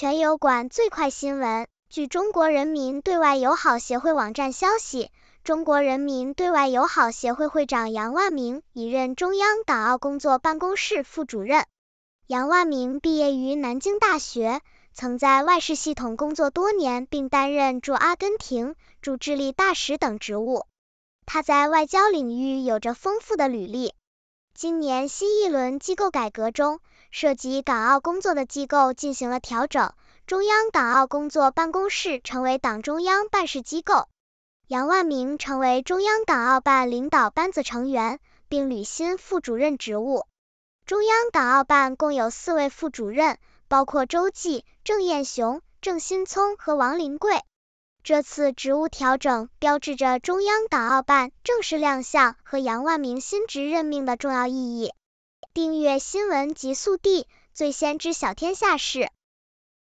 全友馆最快新闻。据中国人民对外友好协会网站消息，中国人民对外友好协会会长杨万明已任中央港澳工作办公室副主任。杨万明毕业于南京大学，曾在外事系统工作多年，并担任驻阿根廷、驻智利大使等职务。他在外交领域有着丰富的履历。今年新一轮机构改革中，涉及港澳工作的机构进行了调整，中央港澳工作办公室成为党中央办事机构，杨万明成为中央港澳办领导班子成员，并履新副主任职务。中央港澳办共有四位副主任，包括周济、郑彦雄、郑新聪和王林贵。这次职务调整标志着中央港澳办正式亮相和杨万明新职任命的重要意义。订阅新闻极速递，最先知晓天下事。